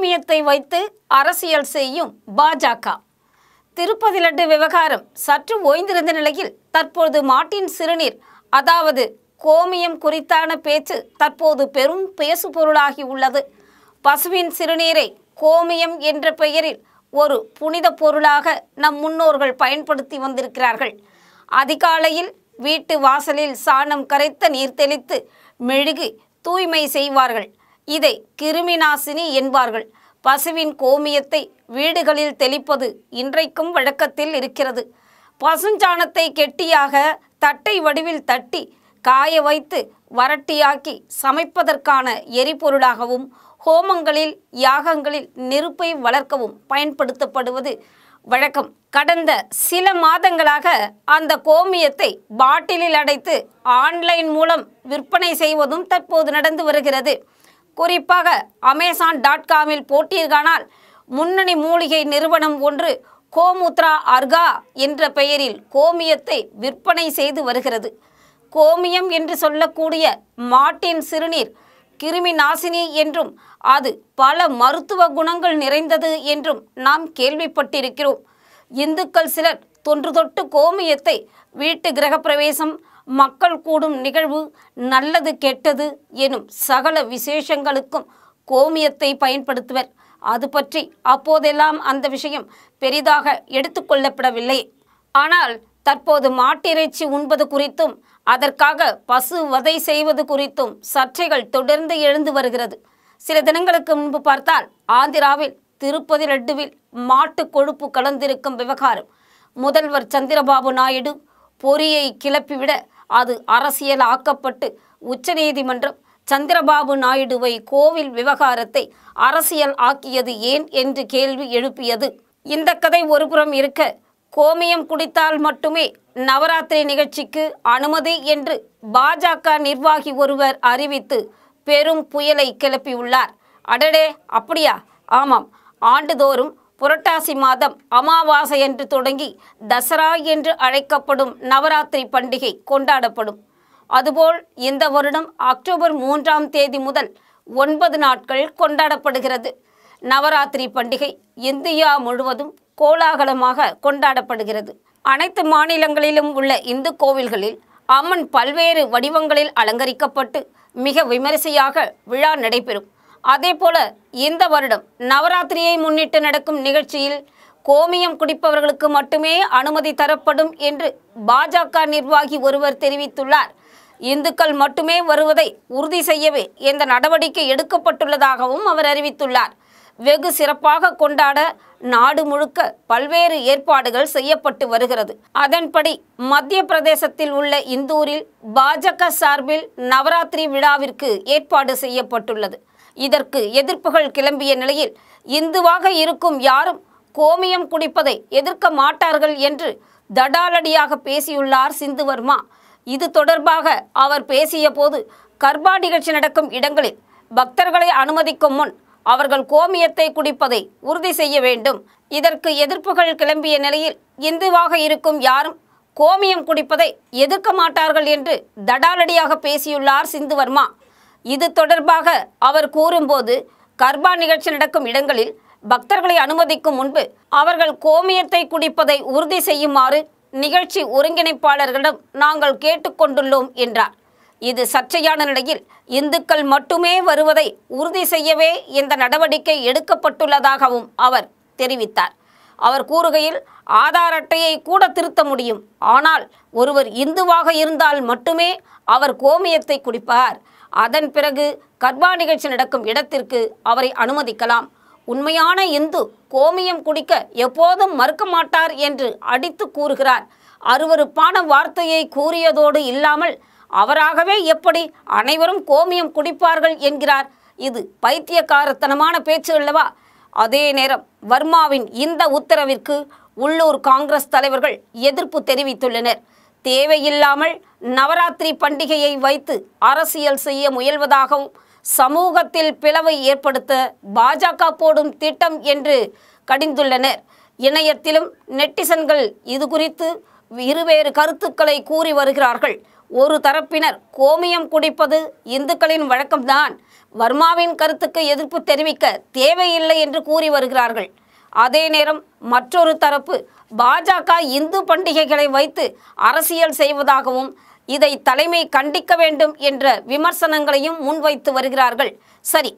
கோமியத்தை வைத்து அரசியல் செய்யும் பாஜக திருப்பதி லட்டு விவகாரம் சற்று ஓய்ந்திருந்த நிலையில் தற்போது மாட்டின் சிறுநீர் அதாவது கோமியம் குறித்தான பேச்சு தற்போது பெரும் பேசு பொருளாகி உள்ளது பசுவின் சிறுநீரை கோமியம் என்ற பெயரில் ஒரு புனித பொருளாக நம் முன்னோர்கள் பயன்படுத்தி வந்திருக்கிறார்கள் அதிகாலையில் வீட்டு வாசலில் சாணம் கரைத்த நீர் தெளித்து மெழுகி தூய்மை செய்வார்கள் இதை கிருமிநாசினி என்பார்கள் பசுவின் கோமியத்தை வீடுகளில் தெளிப்பது இன்றைக்கும் வழக்கத்தில் இருக்கிறது பசுஞ்சாணத்தை கெட்டியாக தட்டை வடிவில் தட்டி காய வைத்து வரட்டியாக்கி சமைப்பதற்கான எரிபொருளாகவும் ஹோமங்களில் யாகங்களில் நெருப்பை வளர்க்கவும் பயன்படுத்தப்படுவது வழக்கம் கடந்த சில மாதங்களாக அந்த கோமியத்தை பாட்டிலில் அடைத்து ஆன்லைன் மூலம் விற்பனை செய்வதும் தற்போது நடந்து வருகிறது குறிப்பாக அமேசான் டாட் காமில் போட்டியிருக்கானால் முன்னணி மூலிகை நிறுவனம் ஒன்று கோமுத்ரா அர்கா என்ற பெயரில் கோமியத்தை விற்பனை செய்து வருகிறது கோமியம் என்று சொல்லக்கூடிய மாட்டின் சிறுநீர் கிருமி நாசினி என்றும் அது பல மருத்துவ குணங்கள் நிறைந்தது என்றும் நாம் கேள்விப்பட்டிருக்கிறோம் இந்துக்கள் சிலர் தொன்று தொட்டு கோமியத்தை வீட்டு கிரகப்பிரவேசம் மக்கள் கூடும் நிகழ்வு நல்லது கெட்டது எனும் சகல விசேஷங்களுக்கும் கோமியத்தை பயன்படுத்துவர் அது பற்றி அப்போதெல்லாம் அந்த விஷயம் பெரிதாக எடுத்துக்கொள்ளப்படவில்லை ஆனால் தற்போது மாட்டிறைச்சி உண்பது குறித்தும் அதற்காக பசு வதை செய்வது குறித்தும் சர்ச்சைகள் தொடர்ந்து எழுந்து வருகிறது சில தினங்களுக்கு முன்பு பார்த்தால் ஆந்திராவில் திருப்பதி லட்டுவில் மாட்டு கொழுப்பு கலந்திருக்கும் விவகாரம் முதல்வர் சந்திரபாபு நாயுடு பொறியை கிளப்பிவிட அது அரசியல் ஆக்கப்பட்டு உச்சநீதிமன்றம் சந்திரபாபு நாயுடுவை கோவில் விவகாரத்தை அரசியல் ஆக்கியது ஏன் என்று கேள்வி எழுப்பியது இந்த கதை ஒருபுறம் இருக்க கோமியம் குடித்தால் மட்டுமே நவராத்திரி நிகழ்ச்சிக்கு அனுமதி என்று பாஜக நிர்வாகி ஒருவர் அறிவித்து பெரும் புயலை கிளப்பியுள்ளார் அடடே அப்படியா ஆமாம் ஆண்டுதோறும் புரட்டாசி மாதம் அமாவாசை என்று தொடங்கி தசரா என்று அழைக்கப்படும் நவராத்திரி பண்டிகை கொண்டாடப்படும் அதுபோல் இந்த வருடம் அக்டோபர் மூன்றாம் தேதி முதல் ஒன்பது நாட்கள் கொண்டாடப்படுகிறது நவராத்திரி பண்டிகை இந்தியா முழுவதும் கோலாகலமாக கொண்டாடப்படுகிறது அனைத்து மாநிலங்களிலும் உள்ள இந்து கோவில்களில் அம்மன் பல்வேறு வடிவங்களில் அலங்கரிக்கப்பட்டு மிக விமரிசையாக விழா நடைபெறும் அதேபோல இந்த வருடம் நவராத்திரியை முன்னிட்டு நடக்கும் நிகழ்ச்சியில் கோமியம் குடிப்பவர்களுக்கு மட்டுமே அனுமதி தரப்படும் என்று பாஜக நிர்வாகி ஒருவர் தெரிவித்துள்ளார் இந்துக்கள் மட்டுமே வருவதை உறுதி செய்யவே இந்த நடவடிக்கை எடுக்கப்பட்டுள்ளதாகவும் அவர் அறிவித்துள்ளார் வெகு சிறப்பாக கொண்டாட நாடு முழுக்க பல்வேறு ஏற்பாடுகள் செய்யப்பட்டு வருகிறது அதன்படி மத்திய பிரதேசத்தில் உள்ள இந்தூரில் பாஜக சார்பில் நவராத்திரி விழாவிற்கு ஏற்பாடு செய்யப்பட்டுள்ளது இதற்கு எதிர்ப்புகள் கிளம்பிய நிலையில் இந்துவாக இருக்கும் யாரும் கோமியம் குடிப்பதை எதிர்க்க மாட்டார்கள் என்று தடாலடியாக பேசியுள்ளார் சிந்து வர்மா இது தொடர்பாக அவர் பேசிய போது கர்பா நிகழ்ச்சி நடக்கும் இடங்களில் பக்தர்களை அனுமதிக்கும் முன் அவர்கள் கோமியத்தை குடிப்பதை உறுதி செய்ய வேண்டும் இதற்கு எதிர்ப்புகள் கிளம்பிய நிலையில் இந்துவாக இருக்கும் யாரும் கோமியம் குடிப்பதை எதிர்க்க மாட்டார்கள் என்று தடாலடியாக பேசியுள்ளார் சிந்து வர்மா இது தொடர்பாக அவர் கூறும்போது கர்பா நிகழ்ச்சி நடக்கும் இடங்களில் பக்தர்களை அனுமதிக்கும் முன்பு அவர்கள் கோமியத்தை குடிப்பதை உறுதி செய்யுமாறு நிகழ்ச்சி ஒருங்கிணைப்பாளர்களிடம் நாங்கள் கேட்டுக்கொண்டுள்ளோம் என்றார் இது சர்ச்சையான நிலையில் இந்துக்கள் மட்டுமே வருவதை உறுதி செய்யவே இந்த நடவடிக்கை எடுக்கப்பட்டுள்ளதாகவும் அவர் தெரிவித்தார் அவர் கூறுகையில் ஆதார் அட்டையை கூட திருத்த முடியும் ஆனால் ஒருவர் இந்துவாக இருந்தால் மட்டுமே அவர் கோமியத்தை குடிப்பார் அதன் பிறகு கர்பா நிகழ்ச்சி நடக்கும் இடத்திற்கு அவரை அனுமதிக்கலாம் உண்மையான இந்து கோமியம் குடிக்க எப்போதும் மறுக்க மாட்டார் என்று அடித்து கூறுகிறார் அருவறுப்பான வார்த்தையை கூறியதோடு இல்லாமல் அவராகவே எப்படி அனைவரும் கோமியம் குடிப்பார்கள் என்கிறார் இது பைத்தியக்காரத்தனமான பேச்சு அல்லவா அதே நேரம் வர்மாவின் இந்த உத்தரவிற்கு உள்ளூர் காங்கிரஸ் தலைவர்கள் எதிர்ப்பு தெரிவித்துள்ளனர் தேவையில்லாமல் நவராத்திரி பண்டிகையை வைத்து அரசியல் செய்ய முயல்வதாகவும் சமூகத்தில் பிளவை ஏற்படுத்த பாஜக போடும் திட்டம் என்று கடிந்துள்ளனர் இணையத்திலும் நெட்டிசன்கள் இது குறித்து இருவேறு கருத்துக்களை கூறி வருகிறார்கள் ஒரு தரப்பினர் கோமியம் குடிப்பது இந்துக்களின் வழக்கம்தான் வர்மாவின் கருத்துக்கு எதிர்ப்பு தெரிவிக்க தேவையில்லை என்று கூறி வருகிறார்கள் அதே நேரம் மற்றொரு தரப்பு பாஜக இந்து பண்டிகைகளை வைத்து அரசியல் செய்வதாகவும் இதை தலைமை கண்டிக்க வேண்டும் என்ற விமர்சனங்களையும் முன்வைத்து வருகிறார்கள் சரி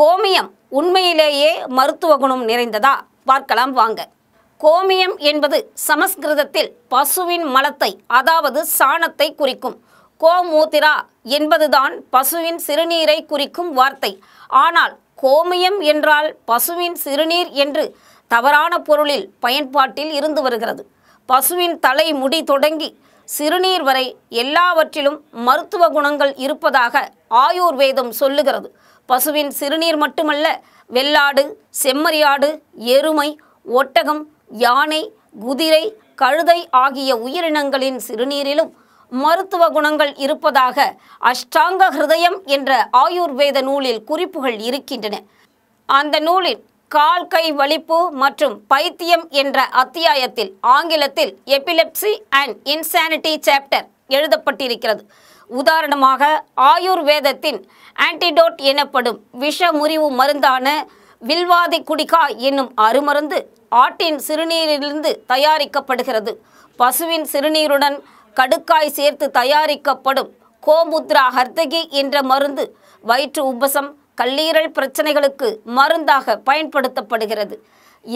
கோமியம் உண்மையிலேயே மருத்துவ குணம் நிறைந்ததா பார்க்கலாம் வாங்க கோமியம் என்பது சமஸ்கிருதத்தில் பசுவின் மலத்தை அதாவது சாணத்தை குறிக்கும் கோமூத்திரா என்பதுதான் பசுவின் சிறுநீரை குறிக்கும் வார்த்தை ஆனால் கோமியம் என்றால் பசுவின் சிறுநீர் என்று தவறான பொருளில் பயன்பாட்டில் இருந்து வருகிறது பசுவின் தலை முடி தொடங்கி சிறுநீர் வரை எல்லாவற்றிலும் மருத்துவ குணங்கள் இருப்பதாக ஆயுர்வேதம் சொல்லுகிறது பசுவின் சிறுநீர் மட்டுமல்ல வெள்ளாடு செம்மறியாடு எருமை ஒட்டகம் யானை குதிரை கழுதை ஆகிய உயிரினங்களின் சிறுநீரிலும் மருத்துவ குணங்கள் இருப்பதாக அஷ்டாங்க ஹிருதயம் என்ற ஆயுர்வேத நூலில் குறிப்புகள் இருக்கின்றன அந்த நூலில் கால் கை வலிப்பு மற்றும் பைத்தியம் என்ற அத்தியாயத்தில் ஆங்கிலத்தில் எபிலெப்சி அண்ட் இன்சானிட்டி சாப்டர் எழுதப்பட்டிருக்கிறது உதாரணமாக ஆயுர்வேதத்தின் ஆன்டிடோட் எனப்படும் விஷமுறிவு மருந்தான வில்வாதி குடிகா என்னும் அருமருந்து ஆட்டின் சிறுநீரிலிருந்து தயாரிக்கப்படுகிறது பசுவின் சிறுநீருடன் கடுக்காய் சேர்த்து தயாரிக்கப்படும் கோமுத்ரா ஹர்தகி என்ற மருந்து வயிற்று உபசம் கல்லீரல் பிரச்சனைகளுக்கு மருந்தாக பயன்படுத்தப்படுகிறது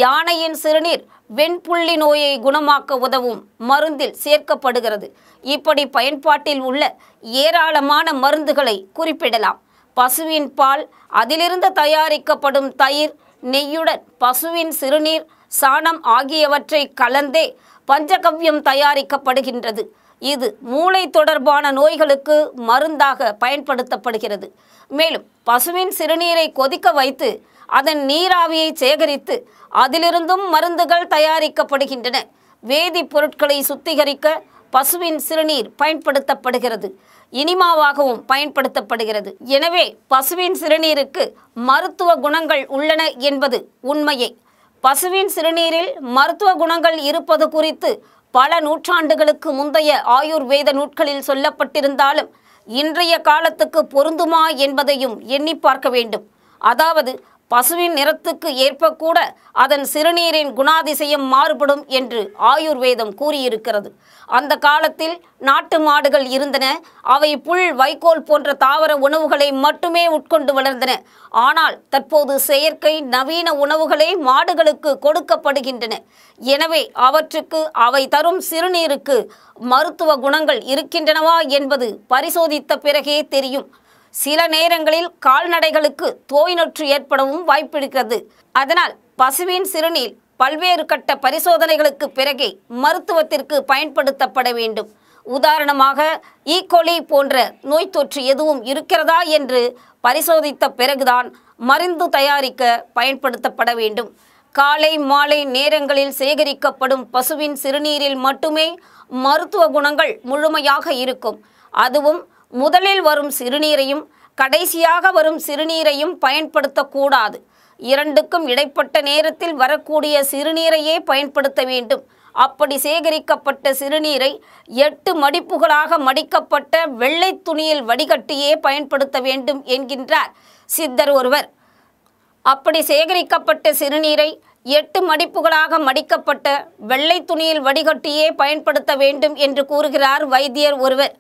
யானையின் சிறுநீர் வெண்புள்ளி நோயை குணமாக்க உதவும் மருந்தில் சேர்க்கப்படுகிறது இப்படி பயன்பாட்டில் உள்ள ஏராளமான மருந்துகளை குறிப்பிடலாம் பசுவின் பால் அதிலிருந்து தயாரிக்கப்படும் தயிர் நெய்யுடன் பசுவின் சிறுநீர் சாணம் ஆகியவற்றை கலந்தே பஞ்சகவ்யம் தயாரிக்கப்படுகின்றது இது மூளை தொடர்பான நோய்களுக்கு மருந்தாக பயன்படுத்தப்படுகிறது மேலும் பசுவின் சிறுநீரை கொதிக்க வைத்து அதன் நீராவியை சேகரித்து அதிலிருந்தும் மருந்துகள் தயாரிக்கப்படுகின்றன வேதிப்பொருட்களை சுத்திகரிக்க பசுவின் சிறுநீர் பயன்படுத்தப்படுகிறது இனிமாவாகவும் பயன்படுத்தப்படுகிறது எனவே பசுவின் சிறுநீருக்கு மருத்துவ குணங்கள் உள்ளன என்பது உண்மையை பசுவின் சிறுநீரில் மருத்துவ குணங்கள் இருப்பது குறித்து பல நூற்றாண்டுகளுக்கு முந்தைய ஆயுர்வேத நூட்களில் சொல்லப்பட்டிருந்தாலும் இன்றைய காலத்துக்கு பொருந்துமா என்பதையும் எண்ணி பார்க்க வேண்டும் அதாவது பசுவின் நிறத்துக்கு ஏற்பக்கூட அதன் சிறுநீரின் குணாதிசயம் மாறுபடும் என்று ஆயுர்வேதம் கூறியிருக்கிறது அந்த காலத்தில் நாட்டு மாடுகள் இருந்தன அவை புல் வைக்கோல் போன்ற தாவர உணவுகளை மட்டுமே உட்கொண்டு வளர்ந்தன ஆனால் தற்போது செயற்கை நவீன உணவுகளே மாடுகளுக்கு கொடுக்கப்படுகின்றன எனவே அவற்றுக்கு அவை தரும் சிறுநீருக்கு மருத்துவ குணங்கள் இருக்கின்றனவா என்பது பரிசோதித்த பிறகே தெரியும் சில நேரங்களில் கால்நடைகளுக்கு தோய் நொற்று ஏற்படவும் வாய்ப்பிருக்கிறது அதனால் பசுவின் சிறுநீர் பல்வேறு கட்ட பரிசோதனைகளுக்கு பிறகே மருத்துவத்திற்கு பயன்படுத்தப்பட வேண்டும் உதாரணமாக ஈகோலி e. போன்ற நோய் தொற்று எதுவும் இருக்கிறதா என்று பரிசோதித்த பிறகுதான் மருந்து தயாரிக்க பயன்படுத்தப்பட வேண்டும் காலை மாலை நேரங்களில் சேகரிக்கப்படும் பசுவின் சிறுநீரில் மட்டுமே மருத்துவ குணங்கள் முழுமையாக இருக்கும் அதுவும் முதலில் வரும் சிறுநீரையும் கடைசியாக வரும் சிறுநீரையும் பயன்படுத்தக்கூடாது இரண்டுக்கும் இடைப்பட்ட நேரத்தில் வரக்கூடிய சிறுநீரையே பயன்படுத்த வேண்டும் அப்படி சேகரிக்கப்பட்ட சிறுநீரை எட்டு மடிப்புகளாக மடிக்கப்பட்ட வெள்ளை துணியில் வடிகட்டியே பயன்படுத்த வேண்டும் என்கின்றார் சித்தர் ஒருவர் அப்படி சேகரிக்கப்பட்ட சிறுநீரை எட்டு மடிப்புகளாக மடிக்கப்பட்ட வெள்ளை துணியில் வடிகட்டியே பயன்படுத்த வேண்டும் என்று கூறுகிறார் வைத்தியர் ஒருவர்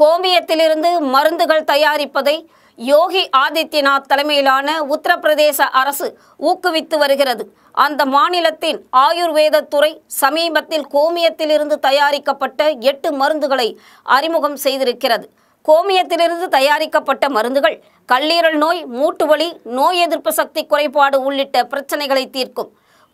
கோமியத்திலிருந்து மருந்துகள் தயாரிப்பதை யோகி ஆதித்யநாத் தலைமையிலான உத்தரப்பிரதேச அரசு ஊக்குவித்து வருகிறது அந்த மாநிலத்தின் ஆயுர்வேத துறை சமீபத்தில் கோமியத்திலிருந்து தயாரிக்கப்பட்ட எட்டு மருந்துகளை அறிமுகம் செய்திருக்கிறது கோமியத்திலிருந்து தயாரிக்கப்பட்ட மருந்துகள் கல்லீரல் நோய் மூட்டுவலி நோய் எதிர்ப்பு சக்தி குறைபாடு உள்ளிட்ட பிரச்சனைகளை தீர்க்கும்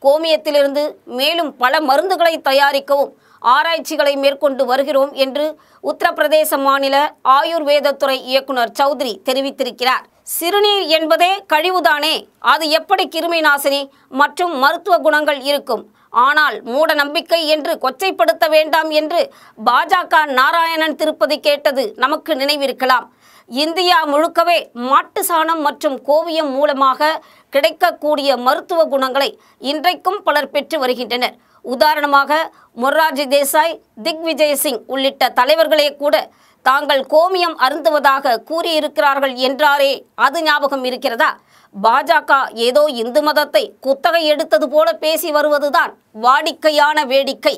கோமியத்திலிருந்து மேலும் பல மருந்துகளை தயாரிக்கவும் ஆராய்ச்சிகளை மேற்கொண்டு வருகிறோம் என்று உத்தரப்பிரதேச மாநில ஆயுர்வேதத்துறை இயக்குனர் சௌத்ரி தெரிவித்திருக்கிறார் சிறுநீர் என்பதே கழிவுதானே அது எப்படி கிருமி நாசினி மற்றும் மருத்துவ குணங்கள் இருக்கும் ஆனால் மூட நம்பிக்கை என்று கொச்சைப்படுத்த வேண்டாம் என்று பாஜக நாராயணன் திருப்பதி கேட்டது நமக்கு நினைவிருக்கலாம் இந்தியா முழுக்கவே மாட்டு சாணம் மற்றும் கோவியம் மூலமாக கிடைக்கக்கூடிய மருத்துவ குணங்களை இன்றைக்கும் பலர் பெற்று வருகின்றனர் உதாரணமாக மொர்ராஜி தேசாய் திக்விஜய் சிங் உள்ளிட்ட தலைவர்களே கூட தாங்கள் கோமியம் அருந்துவதாக கூறியிருக்கிறார்கள் என்றாரே அது ஞாபகம் இருக்கிறதா பாஜக ஏதோ இந்து மதத்தை குத்தகை எடுத்தது போல பேசி வருவதுதான் வாடிக்கையான வேடிக்கை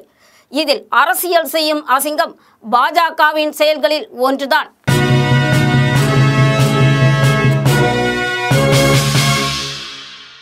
இதில் அரசியல் செய்யும் அசிங்கம் பாஜகவின் செயல்களில் ஒன்றுதான்